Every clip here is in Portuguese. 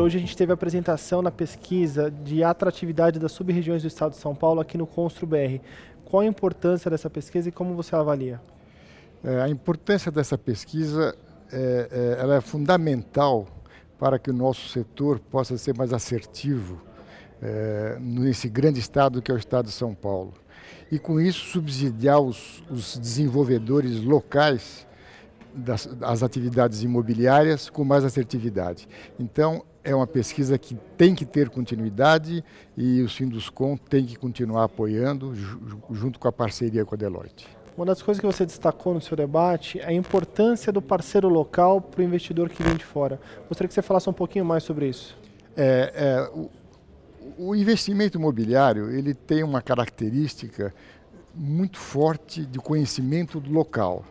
hoje a gente teve a apresentação na pesquisa de atratividade das sub-regiões do estado de São Paulo aqui no Construbr. BR. Qual a importância dessa pesquisa e como você a avalia? É, a importância dessa pesquisa é, é, ela é fundamental para que o nosso setor possa ser mais assertivo é, nesse grande estado que é o estado de São Paulo. E com isso subsidiar os, os desenvolvedores locais das, atividades imobiliárias com mais assertividade. Então, é uma pesquisa que tem que ter continuidade e o Sinduscom tem que continuar apoiando junto com a parceria com a Deloitte. Uma das coisas que você destacou no seu debate é a importância do parceiro local para o investidor que vem de fora. Gostaria que você falasse um pouquinho mais sobre isso. É, é, o, o investimento imobiliário ele tem uma característica muito forte de conhecimento local.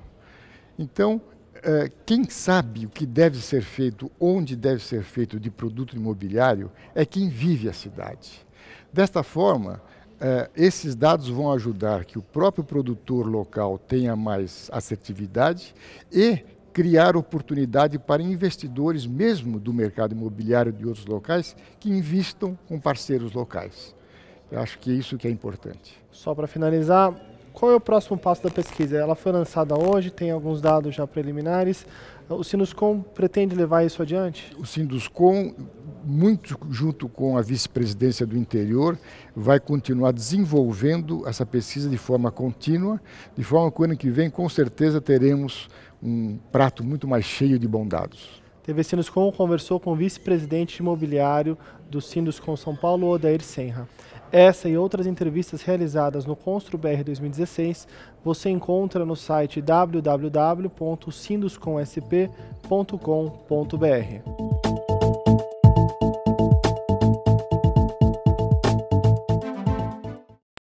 Então, é, quem sabe o que deve ser feito, onde deve ser feito de produto imobiliário, é quem vive a cidade. Desta forma, é, esses dados vão ajudar que o próprio produtor local tenha mais assertividade e criar oportunidade para investidores, mesmo do mercado imobiliário de outros locais, que investam com parceiros locais. Eu acho que é isso que é importante. Só para finalizar, qual é o próximo passo da pesquisa? Ela foi lançada hoje, tem alguns dados já preliminares. O Sinuscom pretende levar isso adiante? O Sinuscom, muito junto com a vice-presidência do interior, vai continuar desenvolvendo essa pesquisa de forma contínua, de forma que o ano que vem, com certeza, teremos um prato muito mais cheio de bons dados. TV Sinuscom conversou com o vice-presidente imobiliário do Sinuscom São Paulo, Odair Senra. Essa e outras entrevistas realizadas no ConstruBR 2016 você encontra no site www.sinduscomsp.com.br.